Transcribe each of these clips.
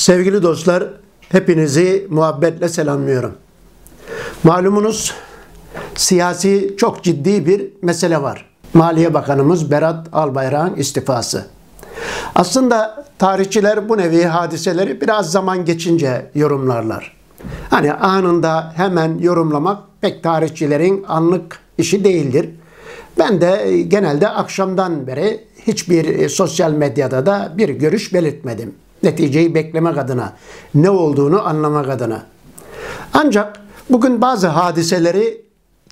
Sevgili dostlar, hepinizi muhabbetle selamlıyorum. Malumunuz siyasi çok ciddi bir mesele var. Maliye Bakanımız Berat Albayrak'ın istifası. Aslında tarihçiler bu nevi hadiseleri biraz zaman geçince yorumlarlar. Hani anında hemen yorumlamak pek tarihçilerin anlık işi değildir. Ben de e, genelde akşamdan beri hiçbir e, sosyal medyada da bir görüş belirtmedim neticeyi beklemek adına, ne olduğunu anlamak adına. Ancak bugün bazı hadiseleri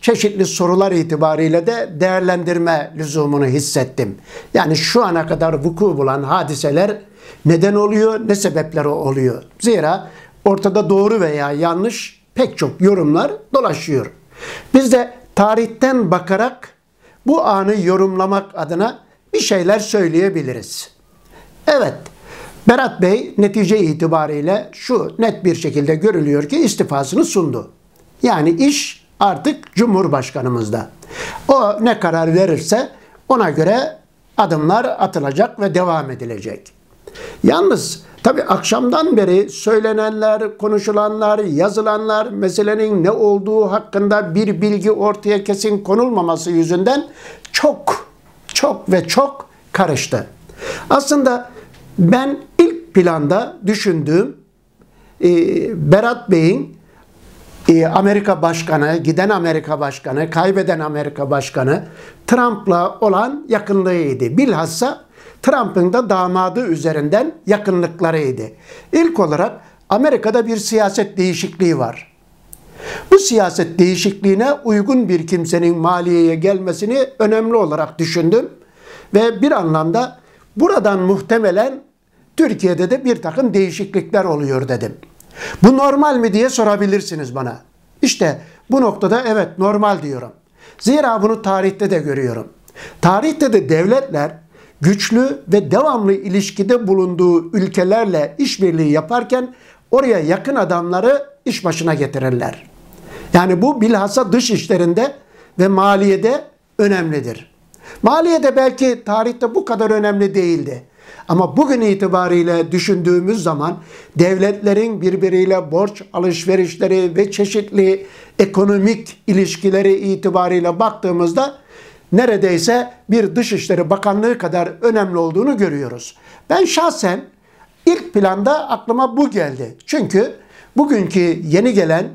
çeşitli sorular itibariyle de değerlendirme lüzumunu hissettim. Yani şu ana kadar vuku bulan hadiseler neden oluyor, ne sebepleri oluyor? Zira ortada doğru veya yanlış pek çok yorumlar dolaşıyor. Biz de tarihten bakarak bu anı yorumlamak adına bir şeyler söyleyebiliriz. Evet, Berat Bey netice itibariyle şu net bir şekilde görülüyor ki istifasını sundu. Yani iş artık Cumhurbaşkanımızda. O ne karar verirse ona göre adımlar atılacak ve devam edilecek. Yalnız tabi akşamdan beri söylenenler, konuşulanlar, yazılanlar meselenin ne olduğu hakkında bir bilgi ortaya kesin konulmaması yüzünden çok çok ve çok karıştı. Aslında ben planda düşündüğüm e, Berat Bey'in e, Amerika Başkanı, giden Amerika Başkanı, kaybeden Amerika Başkanı Trump'la olan yakınlığıydı. Bilhassa Trump'ın da damadı üzerinden yakınlıklarıydı. İlk olarak Amerika'da bir siyaset değişikliği var. Bu siyaset değişikliğine uygun bir kimsenin maliyeye gelmesini önemli olarak düşündüm. Ve bir anlamda buradan muhtemelen Türkiye'de de bir takım değişiklikler oluyor dedim. Bu normal mi diye sorabilirsiniz bana. İşte bu noktada evet normal diyorum. Zira bunu tarihte de görüyorum. Tarihte de devletler güçlü ve devamlı ilişkide bulunduğu ülkelerle işbirliği yaparken oraya yakın adamları iş başına getirirler. Yani bu bilhassa dış işlerinde ve maliyede önemlidir. Maliyede belki tarihte bu kadar önemli değildi. Ama bugün itibariyle düşündüğümüz zaman devletlerin birbiriyle borç alışverişleri ve çeşitli ekonomik ilişkileri itibariyle baktığımızda neredeyse bir Dışişleri Bakanlığı kadar önemli olduğunu görüyoruz. Ben şahsen ilk planda aklıma bu geldi. Çünkü bugünkü yeni gelen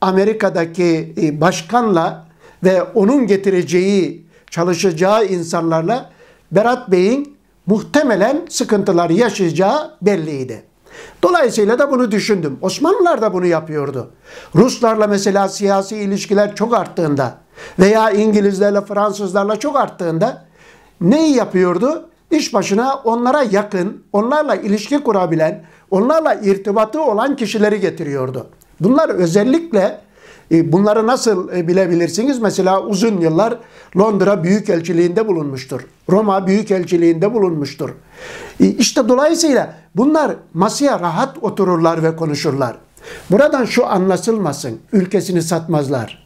Amerika'daki e, başkanla ve onun getireceği, çalışacağı insanlarla Berat Bey'in muhtemelen sıkıntılar yaşayacağı belliydi. Dolayısıyla da bunu düşündüm. Osmanlılar da bunu yapıyordu. Ruslarla mesela siyasi ilişkiler çok arttığında veya İngilizlerle Fransızlarla çok arttığında neyi yapıyordu? İş başına onlara yakın, onlarla ilişki kurabilen, onlarla irtibatı olan kişileri getiriyordu. Bunlar özellikle e, bunları nasıl e, bilebilirsiniz? Mesela uzun yıllar Londra Büyükelçiliğinde bulunmuştur. Roma Büyükelçiliğinde bulunmuştur. E, işte dolayısıyla bunlar masaya rahat otururlar ve konuşurlar. Buradan şu anlaşılmasın. Ülkesini satmazlar.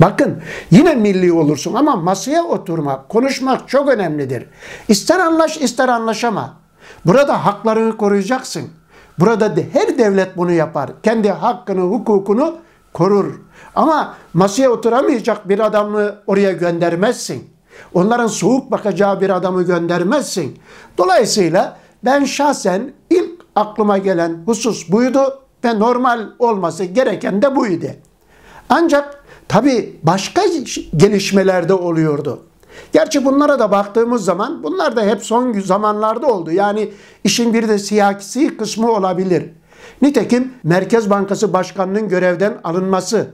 Bakın yine milli olursun ama masaya oturmak, konuşmak çok önemlidir. İster anlaş ister anlaşama. Burada haklarını koruyacaksın. Burada de her devlet bunu yapar. Kendi hakkını, hukukunu korur. Ama masaya oturamayacak bir adamı oraya göndermezsin. Onların soğuk bakacağı bir adamı göndermezsin. Dolayısıyla ben şahsen ilk aklıma gelen husus buydu ve normal olması gereken de buydu. Ancak tabi başka gelişmelerde oluyordu. Gerçi bunlara da baktığımız zaman bunlar da hep son zamanlarda oldu. Yani işin bir de siyasi kısmı olabilir. Nitekim Merkez Bankası Başkanı'nın görevden alınması,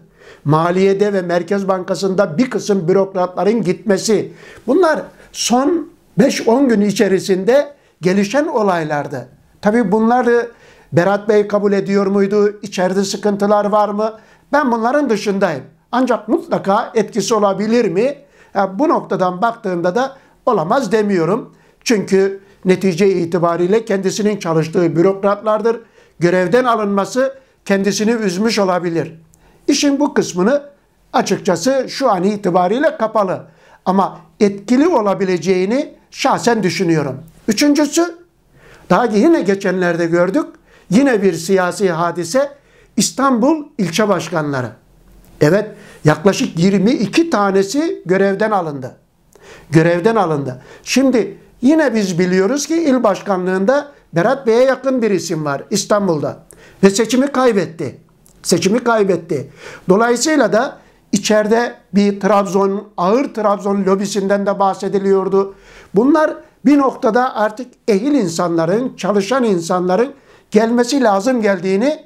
maliyede ve Merkez Bankası'nda bir kısım bürokratların gitmesi bunlar son 5-10 gün içerisinde gelişen olaylardı. Tabii bunları Berat Bey kabul ediyor muydu? İçeride sıkıntılar var mı? Ben bunların dışındayım. Ancak mutlaka etkisi olabilir mi? Yani bu noktadan baktığımda da olamaz demiyorum. Çünkü netice itibariyle kendisinin çalıştığı bürokratlardır görevden alınması kendisini üzmüş olabilir. İşin bu kısmını açıkçası şu an itibariyle kapalı. Ama etkili olabileceğini şahsen düşünüyorum. Üçüncüsü, daha yine geçenlerde gördük. Yine bir siyasi hadise İstanbul ilçe başkanları. Evet, yaklaşık 22 tanesi görevden alındı. Görevden alındı. Şimdi Yine biz biliyoruz ki il başkanlığında Berat Bey'e yakın bir isim var İstanbul'da. Ve seçimi kaybetti. Seçimi kaybetti. Dolayısıyla da içeride bir Trabzon, ağır Trabzon lobisinden de bahsediliyordu. Bunlar bir noktada artık ehil insanların, çalışan insanların gelmesi lazım geldiğini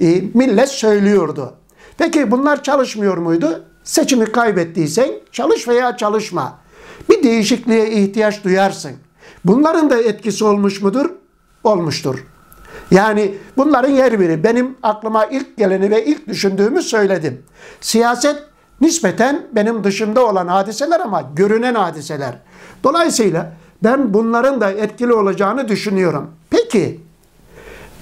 e, millet söylüyordu. Peki bunlar çalışmıyor muydu? Seçimi kaybettiysen çalış veya çalışma bir değişikliğe ihtiyaç duyarsın. Bunların da etkisi olmuş mudur? Olmuştur. Yani bunların her biri benim aklıma ilk geleni ve ilk düşündüğümü söyledim. Siyaset nispeten benim dışımda olan hadiseler ama görünen hadiseler. Dolayısıyla ben bunların da etkili olacağını düşünüyorum. Peki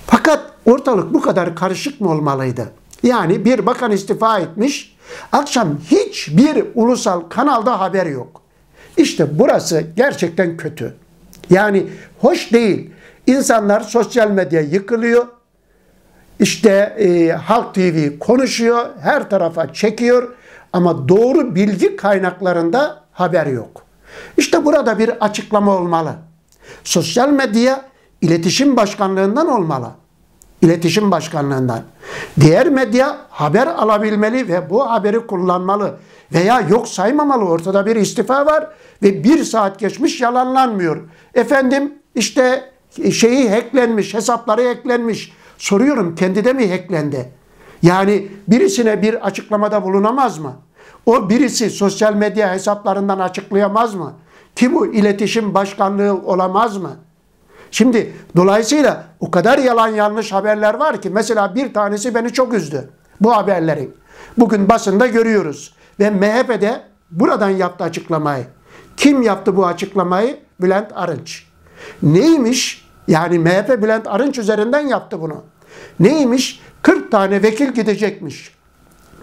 fakat ortalık bu kadar karışık mı olmalıydı? Yani bir bakan istifa etmiş, akşam hiçbir ulusal kanalda haber yok. İşte burası gerçekten kötü. Yani hoş değil. İnsanlar sosyal medya yıkılıyor. İşte e, Halk TV konuşuyor, her tarafa çekiyor ama doğru bilgi kaynaklarında haber yok. İşte burada bir açıklama olmalı. Sosyal medya iletişim başkanlığından olmalı. İletişim Başkanlığından. Diğer medya haber alabilmeli ve bu haberi kullanmalı veya yok saymamalı. Ortada bir istifa var ve bir saat geçmiş yalanlanmıyor. Efendim işte şeyi hacklenmiş, hesapları hacklenmiş. Soruyorum kendi de mi hacklendi? Yani birisine bir açıklamada bulunamaz mı? O birisi sosyal medya hesaplarından açıklayamaz mı? Ki bu iletişim başkanlığı olamaz mı?'' Şimdi dolayısıyla o kadar yalan yanlış haberler var ki mesela bir tanesi beni çok üzdü. Bu haberleri. Bugün basında görüyoruz. Ve MHP'de buradan yaptı açıklamayı. Kim yaptı bu açıklamayı? Bülent Arınç. Neymiş? Yani MHP Bülent Arınç üzerinden yaptı bunu. Neymiş? 40 tane vekil gidecekmiş.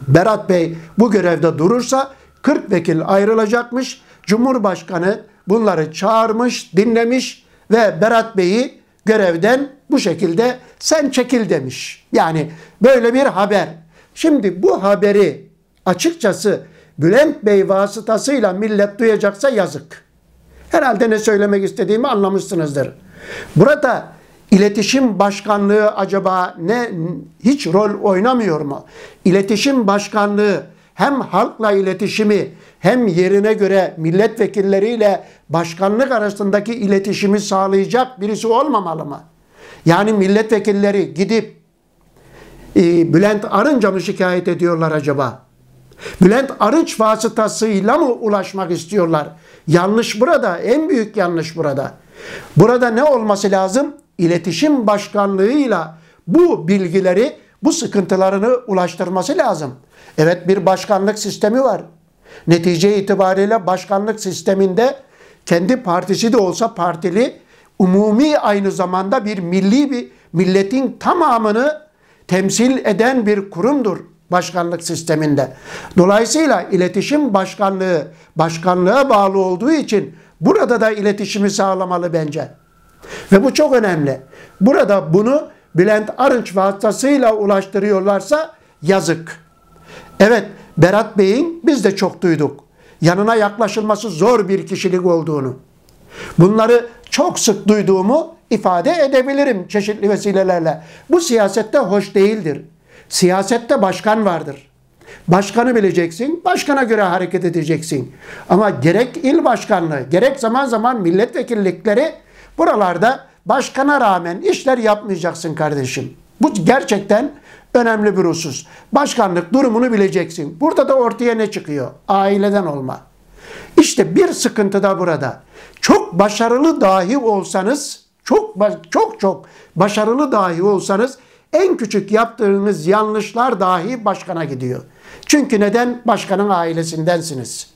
Berat Bey bu görevde durursa 40 vekil ayrılacakmış. Cumhurbaşkanı bunları çağırmış, dinlemiş ve Berat Bey'i görevden bu şekilde sen çekil demiş. Yani böyle bir haber. Şimdi bu haberi açıkçası Bülent Bey vasıtasıyla millet duyacaksa yazık. Herhalde ne söylemek istediğimi anlamışsınızdır. Burada iletişim başkanlığı acaba ne hiç rol oynamıyor mu? İletişim başkanlığı hem halkla iletişimi hem yerine göre milletvekilleriyle başkanlık arasındaki iletişimi sağlayacak birisi olmamalı mı? Yani milletvekilleri gidip e, Bülent Arınca mı şikayet ediyorlar acaba? Bülent Arınç vasıtasıyla mı ulaşmak istiyorlar? Yanlış burada, en büyük yanlış burada. Burada ne olması lazım? İletişim başkanlığıyla bu bilgileri bu sıkıntılarını ulaştırması lazım. Evet bir başkanlık sistemi var. Netice itibariyle başkanlık sisteminde kendi partisi de olsa partili umumi aynı zamanda bir milli bir milletin tamamını temsil eden bir kurumdur başkanlık sisteminde. Dolayısıyla iletişim başkanlığı başkanlığa bağlı olduğu için burada da iletişimi sağlamalı bence. Ve bu çok önemli. Burada bunu Bülent Arınç vasıtasıyla ulaştırıyorlarsa yazık. Evet Berat Bey'in biz de çok duyduk. Yanına yaklaşılması zor bir kişilik olduğunu. Bunları çok sık duyduğumu ifade edebilirim çeşitli vesilelerle. Bu siyasette hoş değildir. Siyasette başkan vardır. Başkanı bileceksin, başkana göre hareket edeceksin. Ama gerek il başkanlığı, gerek zaman zaman milletvekillikleri buralarda başkana rağmen işler yapmayacaksın kardeşim. Bu gerçekten önemli bir husus. Başkanlık durumunu bileceksin. Burada da ortaya ne çıkıyor? Aileden olma. İşte bir sıkıntı da burada. Çok başarılı dahi olsanız, çok çok çok başarılı dahi olsanız en küçük yaptığınız yanlışlar dahi başkana gidiyor. Çünkü neden? Başkanın ailesindensiniz.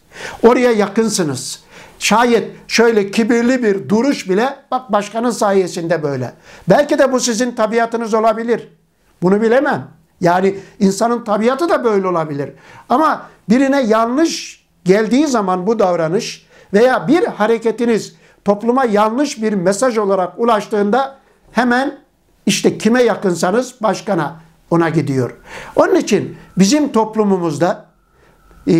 Oraya yakınsınız. Şayet şöyle kibirli bir duruş bile bak başkanın sayesinde böyle. Belki de bu sizin tabiatınız olabilir. Bunu bilemem. Yani insanın tabiatı da böyle olabilir. Ama birine yanlış geldiği zaman bu davranış veya bir hareketiniz topluma yanlış bir mesaj olarak ulaştığında hemen işte kime yakınsanız başkana ona gidiyor. Onun için bizim toplumumuzda ee,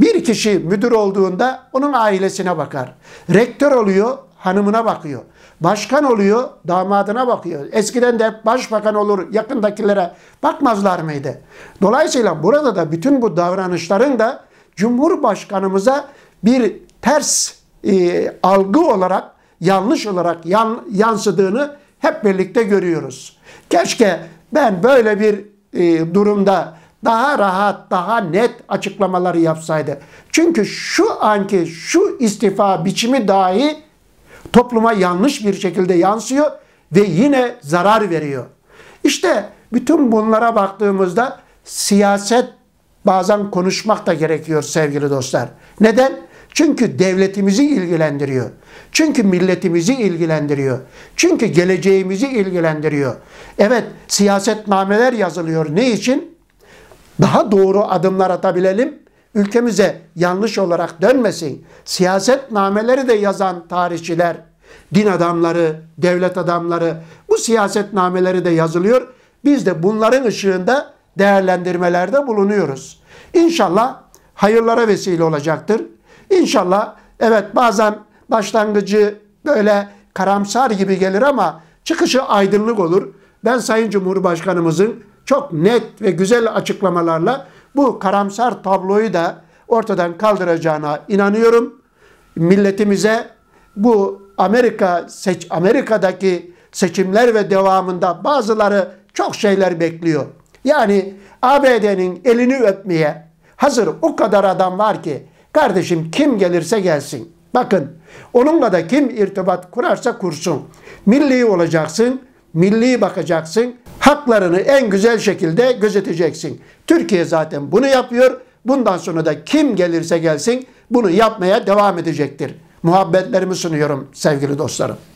bir kişi müdür olduğunda onun ailesine bakar. Rektör oluyor, hanımına bakıyor. Başkan oluyor, damadına bakıyor. Eskiden de başbakan olur, yakındakilere bakmazlar mıydı? Dolayısıyla burada da bütün bu davranışların da Cumhurbaşkanımıza bir ters e, algı olarak, yanlış olarak yan, yansıdığını hep birlikte görüyoruz. Keşke ben böyle bir e, durumda daha rahat, daha net açıklamaları yapsaydı. Çünkü şu anki şu istifa biçimi dahi topluma yanlış bir şekilde yansıyor ve yine zarar veriyor. İşte bütün bunlara baktığımızda siyaset bazen konuşmak da gerekiyor sevgili dostlar. Neden? Çünkü devletimizi ilgilendiriyor. Çünkü milletimizi ilgilendiriyor. Çünkü geleceğimizi ilgilendiriyor. Evet siyasetnameler yazılıyor. Ne için? daha doğru adımlar atabilelim. Ülkemize yanlış olarak dönmesin. Siyaset nameleri de yazan tarihçiler, din adamları, devlet adamları bu siyaset nameleri de yazılıyor. Biz de bunların ışığında değerlendirmelerde bulunuyoruz. İnşallah hayırlara vesile olacaktır. İnşallah evet bazen başlangıcı böyle karamsar gibi gelir ama çıkışı aydınlık olur. Ben Sayın Cumhurbaşkanımızın çok net ve güzel açıklamalarla bu karamsar tabloyu da ortadan kaldıracağına inanıyorum. Milletimize bu Amerika seç Amerika'daki seçimler ve devamında bazıları çok şeyler bekliyor. Yani ABD'nin elini öpmeye hazır o kadar adam var ki kardeşim kim gelirse gelsin. Bakın onunla da kim irtibat kurarsa kursun. Milli olacaksın, milli bakacaksın, Haklarını en güzel şekilde gözeteceksin. Türkiye zaten bunu yapıyor. Bundan sonra da kim gelirse gelsin bunu yapmaya devam edecektir. Muhabbetlerimi sunuyorum sevgili dostlarım.